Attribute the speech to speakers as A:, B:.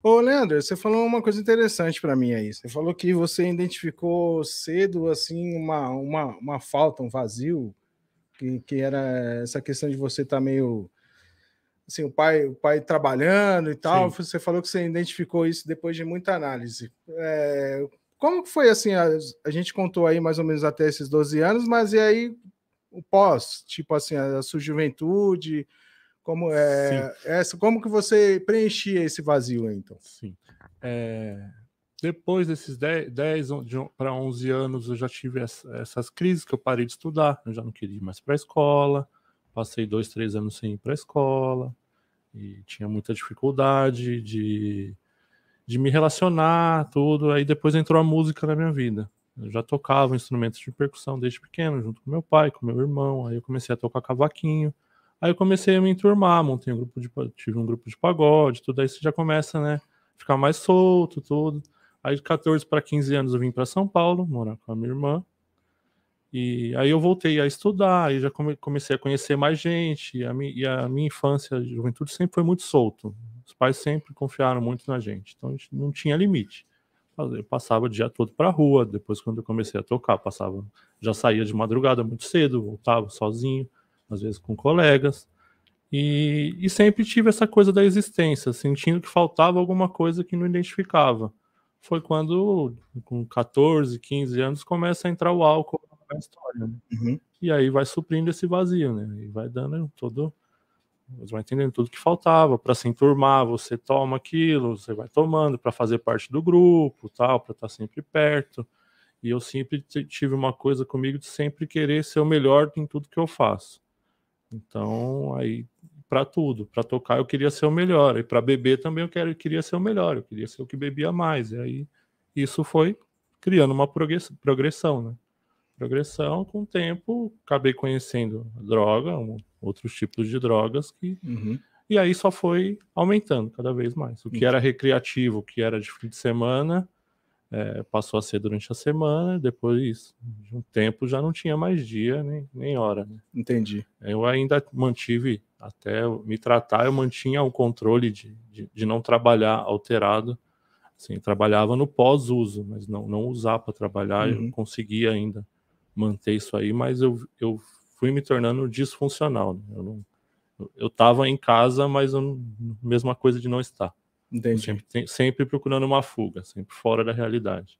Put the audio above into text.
A: Ô, Leandro, você falou uma coisa interessante para mim aí. Você falou que você identificou cedo, assim, uma, uma, uma falta, um vazio, que, que era essa questão de você estar tá meio... Assim, o pai, o pai trabalhando e tal. Sim. Você falou que você identificou isso depois de muita análise. É, como que foi, assim, a, a gente contou aí mais ou menos até esses 12 anos, mas e aí o pós? Tipo assim, a, a sua juventude... Como, é, essa, como que você preenchia esse vazio, então?
B: Sim. É, depois desses 10, 10 para 11 anos, eu já tive essa, essas crises que eu parei de estudar, eu já não queria ir mais para a escola, passei dois, três anos sem ir para a escola, e tinha muita dificuldade de, de me relacionar, tudo. Aí depois entrou a música na minha vida. Eu já tocava instrumentos de percussão desde pequeno, junto com meu pai, com meu irmão. Aí eu comecei a tocar cavaquinho. Aí eu comecei a me enturmar, montei um grupo de tive um grupo de pagode, tudo aí você já começa, né, ficar mais solto, tudo. Aí de 14 para 15 anos eu vim para São Paulo, morar com a minha irmã. E aí eu voltei a estudar, aí já comecei a conhecer mais gente, e a, minha, e a minha infância, a juventude sempre foi muito solto. Os pais sempre confiaram muito na gente, então a gente não tinha limite. Eu passava o dia todo para rua, depois quando eu comecei a tocar, passava, já saía de madrugada muito cedo, voltava sozinho às vezes com colegas. E, e, sempre tive essa coisa da existência, sentindo que faltava alguma coisa que não identificava. Foi quando, com 14, 15 anos, começa a entrar o álcool na história. Né? Uhum. E aí vai suprindo esse vazio, né? E vai dando todo. Você vai entendendo tudo que faltava. Para se enturmar, você toma aquilo, você vai tomando para fazer parte do grupo, tal, para estar tá sempre perto. E eu sempre tive uma coisa comigo de sempre querer ser o melhor em tudo que eu faço. Então, aí para tudo, para tocar eu queria ser o melhor, e para beber também eu, quero, queria ser o melhor, eu queria ser o que bebia mais. E aí isso foi criando uma progressão, né? Progressão com o tempo, acabei conhecendo droga, um, outros tipos de drogas que uhum. e aí só foi aumentando cada vez mais. O que era recreativo, o que era de fim de semana, é, passou a ser durante a semana, depois de um tempo já não tinha mais dia nem, nem hora. Né? Entendi. Eu ainda mantive, até me tratar, eu mantinha o controle de, de, de não trabalhar alterado. Assim, trabalhava no pós-uso, mas não, não usar para trabalhar, uhum. eu conseguia ainda manter isso aí, mas eu, eu fui me tornando disfuncional. Né? Eu estava em casa, mas a mesma coisa de não estar. Entendi. Sempre, sempre procurando uma fuga, sempre fora da realidade.